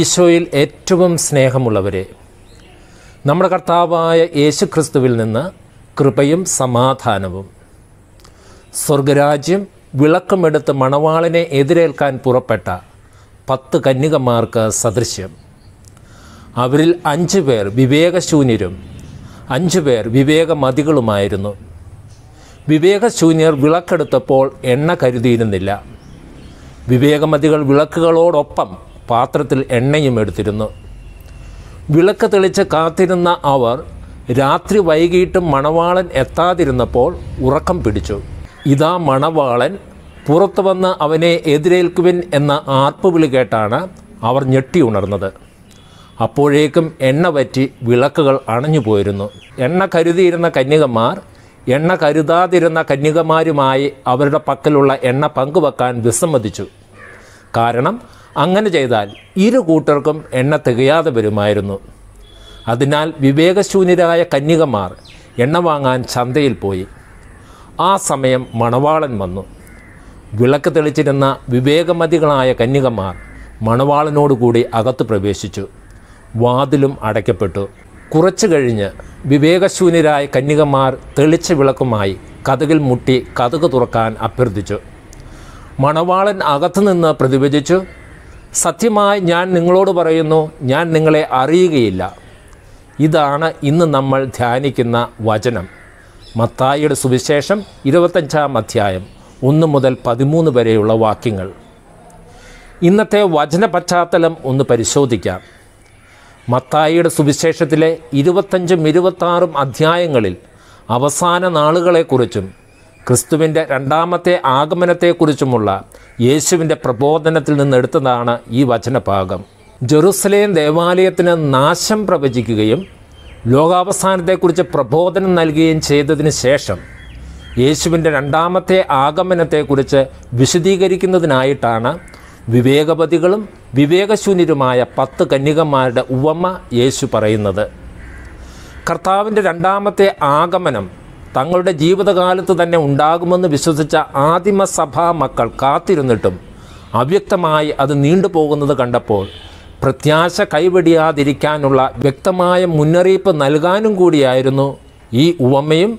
ഈശോയിൽ ഏറ്റവും സ്നേഹമുള്ളവരെ നമ്മുടെ കർത്താവായ യേശു ക്രിസ്തുവിൽ നിന്ന് കൃപയും സമാധാനവും സ്വർഗരാജ്യം വിളക്കമെടുത്ത് മണവാളിനെ എതിരേൽക്കാൻ പുറപ്പെട്ട പത്ത് കന്യകമാർക്ക് സദൃശ്യം അവരിൽ അഞ്ച് പേർ വിവേകശൂന്യരും അഞ്ച് പേർ വിവേകമതികളുമായിരുന്നു വിവേകശൂന്യർ വിളക്കെടുത്തപ്പോൾ എണ്ണ കരുതിയിരുന്നില്ല വിവേകമതികൾ വിളക്കുകളോടൊപ്പം പാത്രത്തിൽ എണ്ണയും എടുത്തിരുന്നു വിളക്ക് തെളിച്ച് കാത്തിരുന്ന അവർ രാത്രി വൈകിട്ട് മണവാളൻ എത്താതിരുന്നപ്പോൾ ഉറക്കം പിടിച്ചു ഇതാ മണവാളൻ പുറത്തു വന്ന് അവനെ എതിരേൽക്കുവിൻ എന്ന ആർപ്പുവിളി കേട്ടാണ് അവർ ഞെട്ടി ഉണർന്നത് അപ്പോഴേക്കും എണ്ണ പറ്റി വിളക്കുകൾ അണഞ്ഞു പോയിരുന്നു എണ്ണ കരുതിയിരുന്ന കന്യകമാർ എണ്ണ കരുതാതിരുന്ന കന്യകമാരുമായി അവരുടെ പക്കലുള്ള എണ്ണ പങ്കുവെക്കാൻ വിസമ്മതിച്ചു കാരണം അങ്ങനെ ചെയ്താൽ ഇരു കൂട്ടർക്കും എണ്ണ തികയാതെ വരുമായിരുന്നു അതിനാൽ വിവേകശൂന്യരായ കന്യകമാർ എണ്ണ വാങ്ങാൻ ചന്തയിൽ പോയി ആ സമയം മണവാളൻ വന്നു വിളക്ക് തെളിച്ചിരുന്ന വിവേകമതികളായ കന്യകമാർ മണവാളനോടുകൂടി അകത്ത് പ്രവേശിച്ചു വാതിലും അടയ്ക്കപ്പെട്ടു കുറച്ചു കഴിഞ്ഞ് വിവേകശൂന്യരായ കന്യകമാർ തെളിച്ച വിളക്കുമായി കഥകിൽ മുട്ടി കഥക് തുറക്കാൻ അഭ്യർത്ഥിച്ചു മണവാളൻ അകത്തുനിന്ന് പ്രതിഭജിച്ചു സത്യമായി ഞാൻ നിങ്ങളോട് പറയുന്നു ഞാൻ നിങ്ങളെ അറിയുകയില്ല ഇതാണ് ഇന്ന് നമ്മൾ ധ്യാനിക്കുന്ന വചനം മത്തായിയുടെ സുവിശേഷം ഇരുപത്തഞ്ചാം അധ്യായം ഒന്ന് മുതൽ പതിമൂന്ന് വരെയുള്ള വാക്യങ്ങൾ ഇന്നത്തെ വചന പശ്ചാത്തലം ഒന്ന് പരിശോധിക്കാം മത്തായിയുടെ സുവിശേഷത്തിലെ ഇരുപത്തഞ്ചും ഇരുപത്താറും അധ്യായങ്ങളിൽ അവസാന നാളുകളെക്കുറിച്ചും ക്രിസ്തുവിൻ്റെ രണ്ടാമത്തെ ആഗമനത്തെക്കുറിച്ചുമുള്ള യേശുവിൻ്റെ പ്രബോധനത്തിൽ നിന്ന് എടുത്തതാണ് ഈ വചനഭാഗം ജെറുസലേം ദേവാലയത്തിന് നാശം പ്രവചിക്കുകയും ലോകാവസാനത്തെക്കുറിച്ച് പ്രബോധനം നൽകുകയും ചെയ്തതിന് ശേഷം യേശുവിൻ്റെ രണ്ടാമത്തെ ആഗമനത്തെക്കുറിച്ച് വിശദീകരിക്കുന്നതിനായിട്ടാണ് വിവേകപതികളും വിവേകശൂന്യരുമായ പത്ത് കന്യകന്മാരുടെ ഉപമ യേശു പറയുന്നത് കർത്താവിൻ്റെ രണ്ടാമത്തെ ആഗമനം തങ്ങളുടെ ജീവിതകാലത്ത് തന്നെ ഉണ്ടാകുമെന്ന് വിശ്വസിച്ച ആദിമസഭാ മക്കൾ കാത്തിരുന്നിട്ടും അവ്യക്തമായി അത് നീണ്ടുപോകുന്നത് കണ്ടപ്പോൾ പ്രത്യാശ കൈവെടിയാതിരിക്കാനുള്ള വ്യക്തമായ മുന്നറിയിപ്പ് നൽകാനും കൂടിയായിരുന്നു ഈ ഉപമയും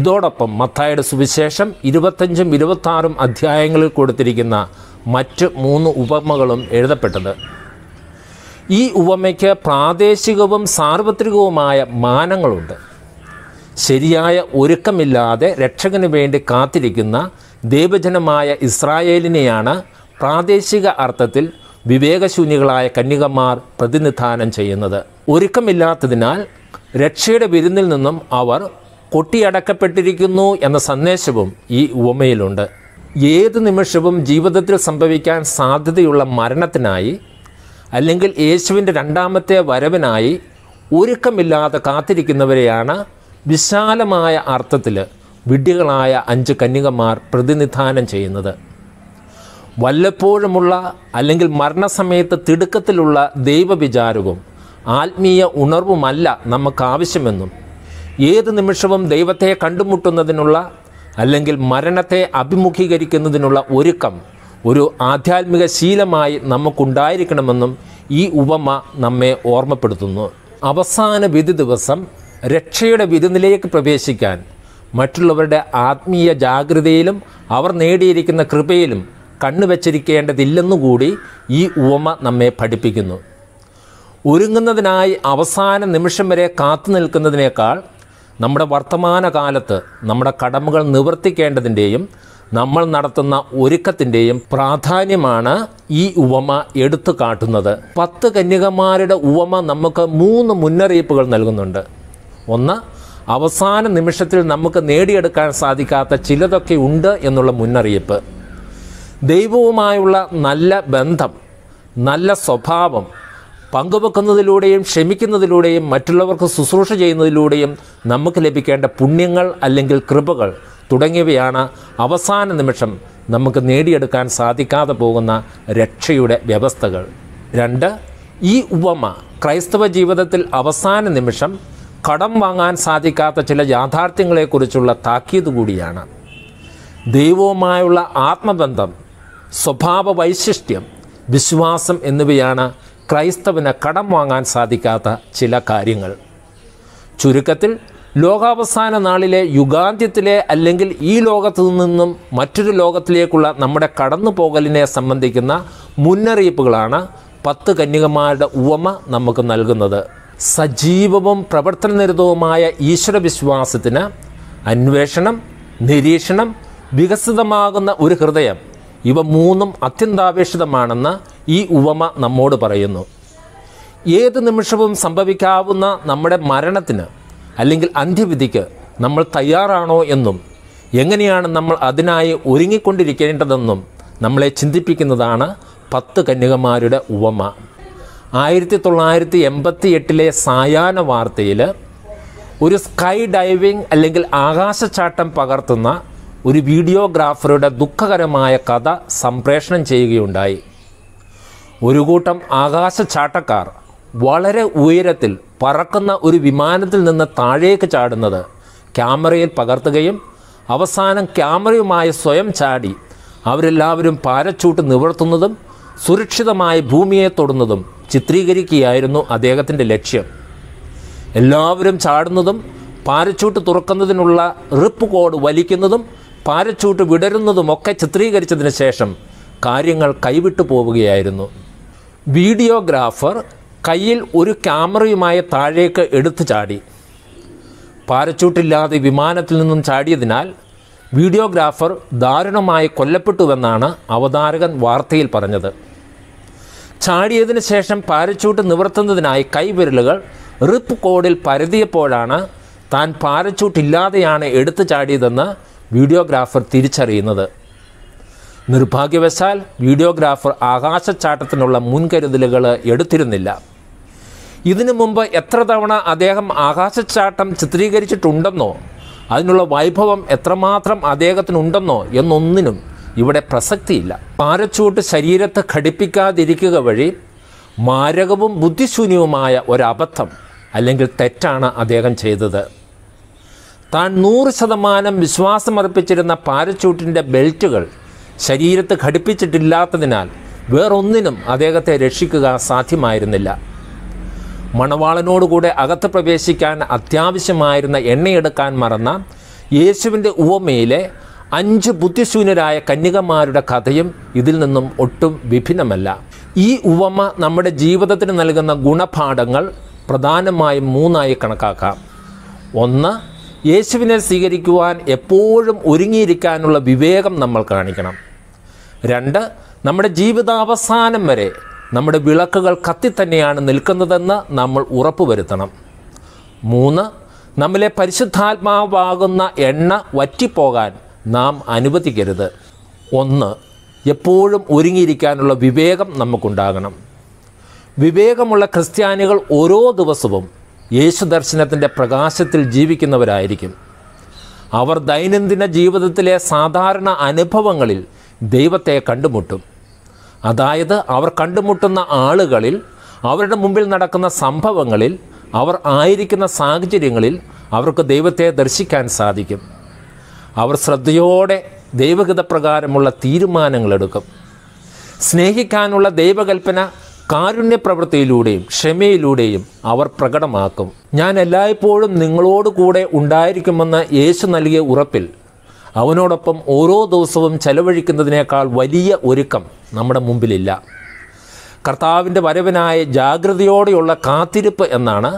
ഇതോടൊപ്പം മത്തായുടെ സുവിശേഷം ഇരുപത്തഞ്ചും ഇരുപത്താറും അധ്യായങ്ങളിൽ കൊടുത്തിരിക്കുന്ന മറ്റ് മൂന്ന് ഉപമകളും എഴുതപ്പെട്ടത് ഈ ഉപമയ്ക്ക് പ്രാദേശികവും സാർവത്രികവുമായ മാനങ്ങളുണ്ട് ശരിയായ ഒരുക്കമില്ലാതെ രക്ഷകന് വേണ്ടി കാത്തിരിക്കുന്ന ദൈവജനമായ ഇസ്രായേലിനെയാണ് പ്രാദേശിക അർത്ഥത്തിൽ വിവേകശൂന്യകളായ കന്യകമാർ പ്രതിനിധാനം ചെയ്യുന്നത് ഒരുക്കമില്ലാത്തതിനാൽ രക്ഷയുടെ വിരുന്നിൽ നിന്നും അവർ കൊട്ടിയടക്കപ്പെട്ടിരിക്കുന്നു എന്ന സന്ദേശവും ഈ ഉപമയിലുണ്ട് ഏത് നിമിഷവും ജീവിതത്തിൽ സംഭവിക്കാൻ സാധ്യതയുള്ള മരണത്തിനായി അല്ലെങ്കിൽ യേശുവിൻ്റെ രണ്ടാമത്തെ വരവിനായി ഒരുക്കമില്ലാതെ കാത്തിരിക്കുന്നവരെയാണ് വിശാലമായ അർത്ഥത്തിൽ വിഡ്ഢികളായ അഞ്ച് കന്യകമാർ പ്രതിനിധാനം ചെയ്യുന്നത് വല്ലപ്പോഴുമുള്ള അല്ലെങ്കിൽ മരണസമയത്ത് തിടുക്കത്തിലുള്ള ദൈവവിചാരവും ആത്മീയ ഉണർവുമല്ല നമുക്ക് ആവശ്യമെന്നും ഏത് നിമിഷവും ദൈവത്തെ കണ്ടുമുട്ടുന്നതിനുള്ള അല്ലെങ്കിൽ മരണത്തെ അഭിമുഖീകരിക്കുന്നതിനുള്ള ഒരുക്കം ഒരു ആധ്യാത്മിക ശീലമായി നമുക്കുണ്ടായിരിക്കണമെന്നും ഈ ഉപമ നമ്മെ ഓർമ്മപ്പെടുത്തുന്നു അവസാന വിധി ദിവസം രക്ഷയുടെ വിരുന്നിലേക്ക് പ്രവേശിക്കാൻ മറ്റുള്ളവരുടെ ആത്മീയ ജാഗ്രതയിലും അവർ നേടിയിരിക്കുന്ന കൃപയിലും കണ്ണുവച്ചിരിക്കേണ്ടതില്ലെന്നുകൂടി ഈ ഉപമ നമ്മെ പഠിപ്പിക്കുന്നു ഒരുങ്ങുന്നതിനായി അവസാന നിമിഷം വരെ കാത്തു നിൽക്കുന്നതിനേക്കാൾ നമ്മുടെ വർത്തമാനകാലത്ത് നമ്മുടെ കടമകൾ നിവർത്തിക്കേണ്ടതിൻ്റെയും നമ്മൾ നടത്തുന്ന ഒരുക്കത്തിൻ്റെയും പ്രാധാന്യമാണ് ഈ ഉപമ എടുത്തു കാട്ടുന്നത് പത്ത് കന്യകമാരുടെ ഉപമ നമുക്ക് മൂന്ന് മുന്നറിയിപ്പുകൾ നൽകുന്നുണ്ട് ഒന്ന് അവസാന നിമിഷത്തിൽ നമുക്ക് നേടിയെടുക്കാൻ സാധിക്കാത്ത ചിലതൊക്കെ ഉണ്ട് എന്നുള്ള മുന്നറിയിപ്പ് ദൈവവുമായുള്ള നല്ല ബന്ധം നല്ല സ്വഭാവം പങ്കുവെക്കുന്നതിലൂടെയും ക്ഷമിക്കുന്നതിലൂടെയും മറ്റുള്ളവർക്ക് ശുശ്രൂഷ ചെയ്യുന്നതിലൂടെയും നമുക്ക് ലഭിക്കേണ്ട പുണ്യങ്ങൾ അല്ലെങ്കിൽ കൃപകൾ തുടങ്ങിയവയാണ് അവസാന നിമിഷം നമുക്ക് നേടിയെടുക്കാൻ സാധിക്കാതെ പോകുന്ന രക്ഷയുടെ വ്യവസ്ഥകൾ രണ്ട് ഈ ഉപമ ക്രൈസ്തവ ജീവിതത്തിൽ അവസാന നിമിഷം കടം വാങ്ങാൻ സാധിക്കാത്ത ചില യാഥാർത്ഥ്യങ്ങളെക്കുറിച്ചുള്ള താക്കീത് കൂടിയാണ് ദൈവവുമായുള്ള ആത്മബന്ധം സ്വഭാവ വൈശിഷ്ട്യം വിശ്വാസം എന്നിവയാണ് ക്രൈസ്തവന് കടം വാങ്ങാൻ സാധിക്കാത്ത ചില കാര്യങ്ങൾ ചുരുക്കത്തിൽ ലോകാവസാന നാളിലെ യുഗാന്ത്യത്തിലെ അല്ലെങ്കിൽ ഈ ലോകത്തു നിന്നും മറ്റൊരു ലോകത്തിലേക്കുള്ള നമ്മുടെ കടന്നു പോകലിനെ സംബന്ധിക്കുന്ന മുന്നറിയിപ്പുകളാണ് പത്ത് കന്യകമാരുടെ ഉപമ നമുക്ക് നൽകുന്നത് സജീവവും പ്രവർത്തനനിരതവുമായ ഈശ്വരവിശ്വാസത്തിന് അന്വേഷണം നിരീക്ഷണം വികസിതമാകുന്ന ഒരു ഹൃദയം ഇവ മൂന്നും അത്യന്താപേക്ഷിതമാണെന്ന് ഈ ഉപമ നമ്മോട് പറയുന്നു ഏത് നിമിഷവും സംഭവിക്കാവുന്ന നമ്മുടെ മരണത്തിന് അല്ലെങ്കിൽ അന്ത്യവിധിക്ക് നമ്മൾ തയ്യാറാണോ എന്നും എങ്ങനെയാണ് നമ്മൾ അതിനായി ഒരുങ്ങിക്കൊണ്ടിരിക്കേണ്ടതെന്നും നമ്മളെ ചിന്തിപ്പിക്കുന്നതാണ് പത്ത് കന്യകമാരുടെ ഉപമ ആയിരത്തി തൊള്ളായിരത്തി എൺപത്തി എട്ടിലെ സായാഹ്ന വാർത്തയിൽ ഒരു സ്കൈ ഡൈവിംഗ് അല്ലെങ്കിൽ ആകാശച്ചാട്ടം പകർത്തുന്ന ഒരു വീഡിയോഗ്രാഫറുടെ ദുഃഖകരമായ കഥ സംപ്രേഷണം ചെയ്യുകയുണ്ടായി ഒരു കൂട്ടം ആകാശച്ചാട്ടക്കാർ വളരെ ഉയരത്തിൽ പറക്കുന്ന ഒരു വിമാനത്തിൽ നിന്ന് താഴേക്ക് ചാടുന്നത് ക്യാമറയിൽ പകർത്തുകയും അവസാനം ക്യാമറയുമായി സ്വയം ചാടി അവരെല്ലാവരും പാരച്ചൂട്ട് നിവർത്തുന്നതും സുരക്ഷിതമായി ഭൂമിയെ തൊടുന്നതും ചിത്രീകരിക്കുകയായിരുന്നു അദ്ദേഹത്തിൻ്റെ ലക്ഷ്യം എല്ലാവരും ചാടുന്നതും പാരച്ചൂട്ട് തുറക്കുന്നതിനുള്ള റിപ്പ് കോഡ് വലിക്കുന്നതും പാരച്ചൂട്ട് വിടരുന്നതുമൊക്കെ ചിത്രീകരിച്ചതിന് ശേഷം കാര്യങ്ങൾ കൈവിട്ടു പോവുകയായിരുന്നു വീഡിയോഗ്രാഫർ കയ്യിൽ ഒരു ക്യാമറയുമായി താഴേക്ക് എടുത്തു ചാടി പാരച്ചൂട്ടില്ലാതെ വിമാനത്തിൽ നിന്നും ചാടിയതിനാൽ വീഡിയോഗ്രാഫർ ദാരുണമായി കൊല്ലപ്പെട്ടുവെന്നാണ് അവതാരകൻ വാർത്തയിൽ പറഞ്ഞത് ചാടിയതിന് ശേഷം പാരച്ചൂട്ട് നിവർത്തുന്നതിനായി കൈവിരലുകൾ റിപ്പ് കോഡിൽ പരതിയപ്പോഴാണ് താൻ പാരച്ചൂട്ടില്ലാതെയാണ് ഇല്ലാതെയാണ് എടുത്തു ചാടിയതെന്ന് വീഡിയോഗ്രാഫർ തിരിച്ചറിയുന്നത് നിർഭാഗ്യവശാൽ വീഡിയോഗ്രാഫർ ആകാശച്ചാട്ടത്തിനുള്ള മുൻകരുതലുകൾ എടുത്തിരുന്നില്ല ഇതിനു മുമ്പ് എത്ര തവണ അദ്ദേഹം ആകാശച്ചാട്ടം ചിത്രീകരിച്ചിട്ടുണ്ടെന്നോ അതിനുള്ള വൈഭവം എത്രമാത്രം അദ്ദേഹത്തിനുണ്ടെന്നോ എന്നൊന്നിനും ഇവിടെ പ്രസക്തിയില്ല പാരച്ചൂട്ട് ശരീരത്തെ ഘടിപ്പിക്കാതിരിക്കുക വഴി മാരകവും ബുദ്ധിശൂന്യവുമായ ഒരബദ്ധം അല്ലെങ്കിൽ തെറ്റാണ് അദ്ദേഹം ചെയ്തത് താൻ നൂറ് ശതമാനം വിശ്വാസമർപ്പിച്ചിരുന്ന പാരച്ചൂട്ടിൻ്റെ ബെൽറ്റുകൾ ശരീരത്ത് ഘടിപ്പിച്ചിട്ടില്ലാത്തതിനാൽ വേറൊന്നിനും അദ്ദേഹത്തെ രക്ഷിക്കുക സാധ്യമായിരുന്നില്ല മണവാളനോടുകൂടെ അകത്ത് പ്രവേശിക്കാൻ അത്യാവശ്യമായിരുന്ന എണ്ണയെടുക്കാൻ മറന്ന യേശുവിൻ്റെ ഉപമയിലെ അഞ്ച് ബുദ്ധിശൂന്യരായ കന്യകമാരുടെ കഥയും ഇതിൽ നിന്നും ഒട്ടും വിഭിന്നമല്ല ഈ ഉപമ നമ്മുടെ ജീവിതത്തിന് നൽകുന്ന ഗുണപാഠങ്ങൾ പ്രധാനമായും മൂന്നായി കണക്കാക്കാം ഒന്ന് യേശുവിനെ സ്വീകരിക്കുവാൻ എപ്പോഴും ഒരുങ്ങിയിരിക്കാനുള്ള വിവേകം നമ്മൾ കാണിക്കണം രണ്ട് നമ്മുടെ ജീവിതാവസാനം വരെ നമ്മുടെ വിളക്കുകൾ കത്തിത്തന്നെയാണ് നിൽക്കുന്നതെന്ന് നമ്മൾ ഉറപ്പുവരുത്തണം മൂന്ന് നമ്മിലെ പരിശുദ്ധാത്മാവാകുന്ന എണ്ണ വറ്റിപ്പോകാൻ നാം അനുവദിക്കരുത് ഒന്ന് എപ്പോഴും ഒരുങ്ങിയിരിക്കാനുള്ള വിവേകം നമുക്കുണ്ടാകണം വിവേകമുള്ള ക്രിസ്ത്യാനികൾ ഓരോ ദിവസവും യേശു ദർശനത്തിൻ്റെ പ്രകാശത്തിൽ ജീവിക്കുന്നവരായിരിക്കും അവർ ദൈനംദിന ജീവിതത്തിലെ സാധാരണ അനുഭവങ്ങളിൽ ദൈവത്തെ കണ്ടുമുട്ടും അതായത് അവർ കണ്ടുമുട്ടുന്ന ആളുകളിൽ അവരുടെ മുമ്പിൽ നടക്കുന്ന സംഭവങ്ങളിൽ അവർ ആയിരിക്കുന്ന സാഹചര്യങ്ങളിൽ അവർക്ക് ദൈവത്തെ ദർശിക്കാൻ സാധിക്കും അവർ ശ്രദ്ധയോടെ ദൈവഹിതപ്രകാരമുള്ള തീരുമാനങ്ങളെടുക്കും സ്നേഹിക്കാനുള്ള ദൈവകൽപ്പന കാരുണ്യപ്രവൃത്തിയിലൂടെയും ക്ഷമയിലൂടെയും അവർ പ്രകടമാക്കും ഞാൻ എല്ലായ്പ്പോഴും നിങ്ങളോട് കൂടെ ഉണ്ടായിരിക്കുമെന്ന യേശു നൽകിയ ഉറപ്പിൽ അവനോടൊപ്പം ഓരോ ദിവസവും ചെലവഴിക്കുന്നതിനേക്കാൾ വലിയ ഒരുക്കം നമ്മുടെ മുമ്പിലില്ല കർത്താവിൻ്റെ വരവനായ ജാഗ്രതയോടെയുള്ള കാത്തിരിപ്പ് എന്നാണ്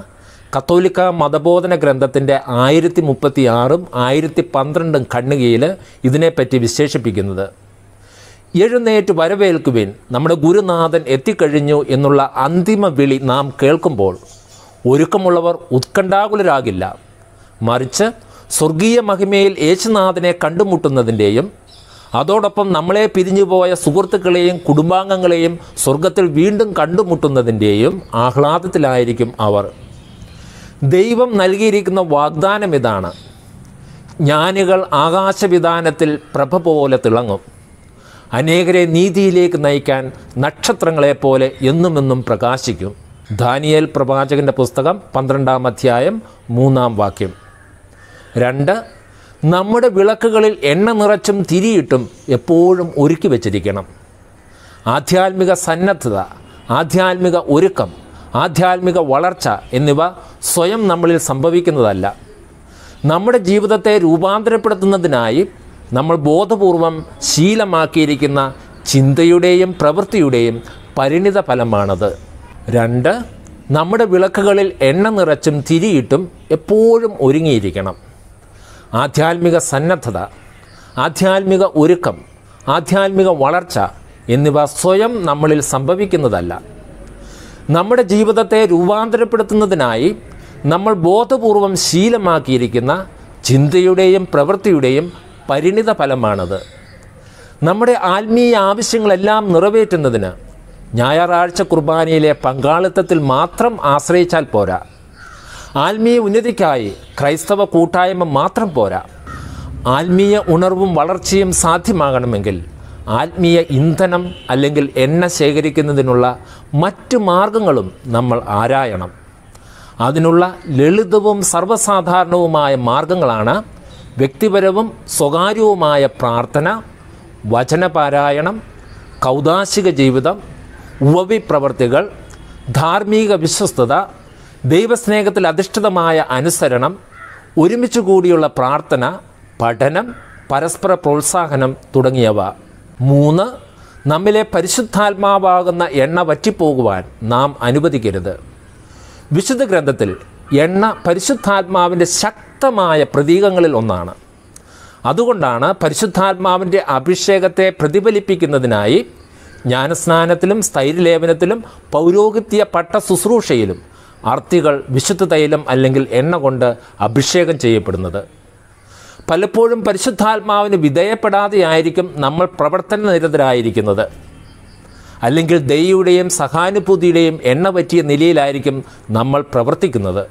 കത്തോലിക്ക മതബോധന ഗ്രന്ഥത്തിൻ്റെ ആയിരത്തി മുപ്പത്തി ആറും ആയിരത്തി പന്ത്രണ്ടും കണ്ണുകയിൽ ഇതിനെപ്പറ്റി വിശേഷിപ്പിക്കുന്നത് എഴുന്നേറ്റ് വരവേൽക്കുവിൻ നമ്മുടെ ഗുരുനാഥൻ എത്തിക്കഴിഞ്ഞു എന്നുള്ള അന്തിമ വിളി നാം കേൾക്കുമ്പോൾ ഒരുക്കമുള്ളവർ ഉത്കണ്ഠാകുലരാകില്ല മറിച്ച് സ്വർഗീയ മഹിമയിൽ യേശുനാഥനെ കണ്ടുമുട്ടുന്നതിൻ്റെയും അതോടൊപ്പം നമ്മളെ പിരിഞ്ഞുപോയ സുഹൃത്തുക്കളെയും കുടുംബാംഗങ്ങളെയും സ്വർഗത്തിൽ വീണ്ടും കണ്ടുമുട്ടുന്നതിൻ്റെയും ആഹ്ലാദത്തിലായിരിക്കും അവർ ദൈവം നൽകിയിരിക്കുന്ന വാഗ്ദാനം ഇതാണ് ജ്ഞാനികൾ ആകാശവിധാനത്തിൽ പ്രഭ പോലെ തിളങ്ങും അനേകരെ നീതിയിലേക്ക് നയിക്കാൻ നക്ഷത്രങ്ങളെപ്പോലെ എന്നുമെന്നും പ്രകാശിക്കും ദാനിയേൽ പ്രവാചകൻ്റെ പുസ്തകം പന്ത്രണ്ടാം അധ്യായം മൂന്നാം വാക്യം രണ്ട് നമ്മുടെ വിളക്കുകളിൽ എണ്ണ നിറച്ചും തിരിയിട്ടും എപ്പോഴും ഒരുക്കി വച്ചിരിക്കണം ആധ്യാത്മിക സന്നദ്ധത ആധ്യാത്മിക ഒരുക്കം ആധ്യാത്മിക വളർച്ച എന്നിവ സ്വയം നമ്മളിൽ സംഭവിക്കുന്നതല്ല നമ്മുടെ ജീവിതത്തെ രൂപാന്തരപ്പെടുത്തുന്നതിനായി നമ്മൾ ബോധപൂർവം ശീലമാക്കിയിരിക്കുന്ന ചിന്തയുടെയും പ്രവൃത്തിയുടെയും പരിണിത ഫലമാണത് രണ്ട് നമ്മുടെ വിളക്കുകളിൽ എണ്ണ നിറച്ചും തിരിയിട്ടും എപ്പോഴും ഒരുങ്ങിയിരിക്കണം ആധ്യാത്മിക സന്നദ്ധത ആധ്യാത്മിക ഒരുക്കം ആധ്യാത്മിക വളർച്ച എന്നിവ സ്വയം നമ്മളിൽ സംഭവിക്കുന്നതല്ല നമ്മുടെ ജീവിതത്തെ രൂപാന്തരപ്പെടുത്തുന്നതിനായി നമ്മൾ ബോധപൂർവം ശീലമാക്കിയിരിക്കുന്ന ചിന്തയുടെയും പ്രവൃത്തിയുടെയും പരിണിത ഫലമാണത് നമ്മുടെ ആത്മീയ ആവശ്യങ്ങളെല്ലാം നിറവേറ്റുന്നതിന് ഞായറാഴ്ച കുർബാനയിലെ പങ്കാളിത്തത്തിൽ മാത്രം ആശ്രയിച്ചാൽ പോരാ ആത്മീയ ഉന്നതിക്കായി ക്രൈസ്തവ കൂട്ടായ്മ മാത്രം പോരാ ആത്മീയ ഉണർവും വളർച്ചയും സാധ്യമാകണമെങ്കിൽ ആത്മീയ ഇന്ധനം അല്ലെങ്കിൽ എണ്ണ ശേഖരിക്കുന്നതിനുള്ള മറ്റു മാർഗങ്ങളും നമ്മൾ ആരായണം അതിനുള്ള ലളിതവും സർവ്വസാധാരണവുമായ മാർഗങ്ങളാണ് വ്യക്തിപരവും സ്വകാര്യവുമായ പ്രാർത്ഥന വചനപാരായണം കൗതാശിക ജീവിതം ഉവവി പ്രവർത്തികൾ ധാർമ്മിക വിശ്വസ്തത ദൈവസ്നേഹത്തിൽ അധിഷ്ഠിതമായ അനുസരണം ഒരുമിച്ച് കൂടിയുള്ള പ്രാർത്ഥന പഠനം പരസ്പര പ്രോത്സാഹനം തുടങ്ങിയവ മൂന്ന് നമ്മിലെ പരിശുദ്ധാത്മാവാകുന്ന എണ്ണ വറ്റിപ്പോകുവാൻ നാം അനുവദിക്കരുത് വിശുദ്ധ ഗ്രന്ഥത്തിൽ എണ്ണ പരിശുദ്ധാത്മാവിൻ്റെ ശക്തമായ പ്രതീകങ്ങളിൽ ഒന്നാണ് അതുകൊണ്ടാണ് പരിശുദ്ധാത്മാവിൻ്റെ അഭിഷേകത്തെ പ്രതിഫലിപ്പിക്കുന്നതിനായി ജ്ഞാനസ്നാനത്തിലും സ്ഥൈര്യലേപനത്തിലും പൗരോഹിത്യ പട്ട ശുശ്രൂഷയിലും അർത്ഥികൾ വിശുദ്ധ തൈലം അല്ലെങ്കിൽ എണ്ണ കൊണ്ട് അഭിഷേകം ചെയ്യപ്പെടുന്നത് പലപ്പോഴും പരിശുദ്ധാത്മാവിന് വിധേയപ്പെടാതെയായിരിക്കും നമ്മൾ പ്രവർത്തന നിരതരായിരിക്കുന്നത് അല്ലെങ്കിൽ ദയയുടെയും സഹാനുഭൂതിയുടെയും എണ്ണ പറ്റിയ നിലയിലായിരിക്കും നമ്മൾ പ്രവർത്തിക്കുന്നത്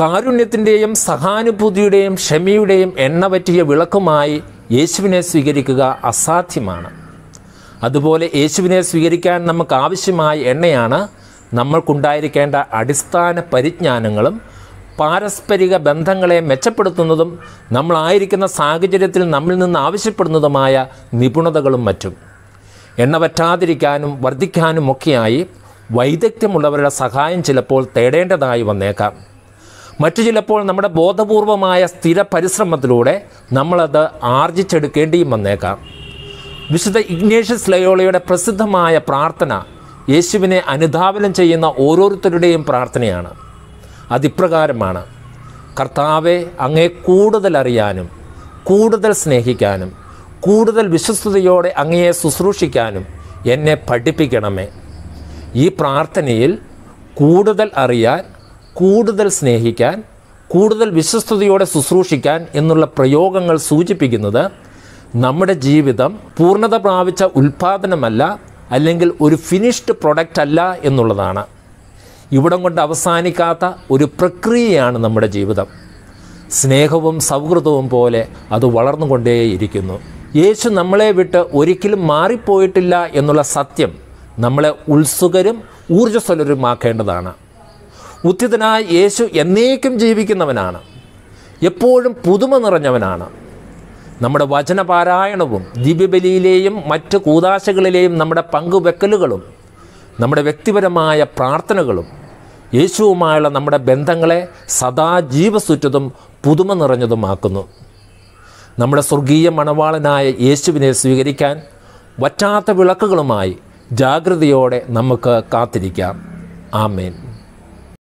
കാരുണ്യത്തിൻ്റെയും സഹാനുഭൂതിയുടെയും ക്ഷമയുടെയും എണ്ണ പറ്റിയ വിളക്കുമായി യേശുവിനെ സ്വീകരിക്കുക അസാധ്യമാണ് അതുപോലെ യേശുവിനെ സ്വീകരിക്കാൻ നമുക്ക് ആവശ്യമായ എണ്ണയാണ് നമ്മൾക്കുണ്ടായിരിക്കേണ്ട അടിസ്ഥാന പരിജ്ഞാനങ്ങളും പാരസ്പരിക ബന്ധങ്ങളെ മെച്ചപ്പെടുത്തുന്നതും നമ്മളായിരിക്കുന്ന സാഹചര്യത്തിൽ നമ്മിൽ നിന്ന് ആവശ്യപ്പെടുന്നതുമായ നിപുണതകളും മറ്റും എണ്ണ പറ്റാതിരിക്കാനും വർദ്ധിക്കാനും ഒക്കെയായി വൈദഗ്ധ്യമുള്ളവരുടെ സഹായം ചിലപ്പോൾ തേടേണ്ടതായി വന്നേക്കാം മറ്റു ചിലപ്പോൾ നമ്മുടെ ബോധപൂർവമായ സ്ഥിര പരിശ്രമത്തിലൂടെ നമ്മളത് ആർജിച്ചെടുക്കേണ്ടിയും വന്നേക്കാം വിശുദ്ധ ഇഗ്നേഷ്യസ് ലയോളയുടെ പ്രസിദ്ധമായ പ്രാർത്ഥന യേശുവിനെ അനുധാവനം ചെയ്യുന്ന ഓരോരുത്തരുടെയും പ്രാർത്ഥനയാണ് അതിപ്രകാരമാണ് കർത്താവെ അങ്ങേ കൂടുതൽ അറിയാനും കൂടുതൽ സ്നേഹിക്കാനും കൂടുതൽ വിശ്വസ്തയോടെ അങ്ങയെ ശുശ്രൂഷിക്കാനും എന്നെ പഠിപ്പിക്കണമേ ഈ പ്രാർത്ഥനയിൽ കൂടുതൽ അറിയാൻ കൂടുതൽ സ്നേഹിക്കാൻ കൂടുതൽ വിശ്വസ്തയോടെ ശുശ്രൂഷിക്കാൻ എന്നുള്ള പ്രയോഗങ്ങൾ സൂചിപ്പിക്കുന്നത് നമ്മുടെ ജീവിതം പൂർണ്ണത പ്രാപിച്ച ഉൽപ്പാദനമല്ല അല്ലെങ്കിൽ ഒരു ഫിനിഷ്ഡ് പ്രൊഡക്റ്റ് അല്ല എന്നുള്ളതാണ് ഇവിടം കൊണ്ട് അവസാനിക്കാത്ത ഒരു പ്രക്രിയയാണ് നമ്മുടെ ജീവിതം സ്നേഹവും സൗഹൃദവും പോലെ അത് വളർന്നുകൊണ്ടേയിരിക്കുന്നു യേശു നമ്മളെ വിട്ട് ഒരിക്കലും മാറിപ്പോയിട്ടില്ല എന്നുള്ള സത്യം നമ്മളെ ഉത്സുകരും ഊർജ്ജസ്വലരുമാക്കേണ്ടതാണ് ഉത്യതനായ യേശു എന്നേക്കും ജീവിക്കുന്നവനാണ് എപ്പോഴും പുതുമ നിറഞ്ഞവനാണ് നമ്മുടെ വചനപാരായണവും ദിവ്യബലിയിലെയും മറ്റ് കൂതാശകളിലെയും നമ്മുടെ പങ്കുവെക്കലുകളും നമ്മുടെ വ്യക്തിപരമായ പ്രാർത്ഥനകളും യേശുവുമായുള്ള നമ്മുടെ ബന്ധങ്ങളെ സദാ ജീവസുറ്റതും പുതുമ നിറഞ്ഞതുമാക്കുന്നു നമ്മുടെ സ്വർഗീയ മണവാളനായ യേശുവിനെ സ്വീകരിക്കാൻ വറ്റാത്ത വിളക്കുകളുമായി ജാഗ്രതയോടെ നമുക്ക് കാത്തിരിക്കാം ആമേൻ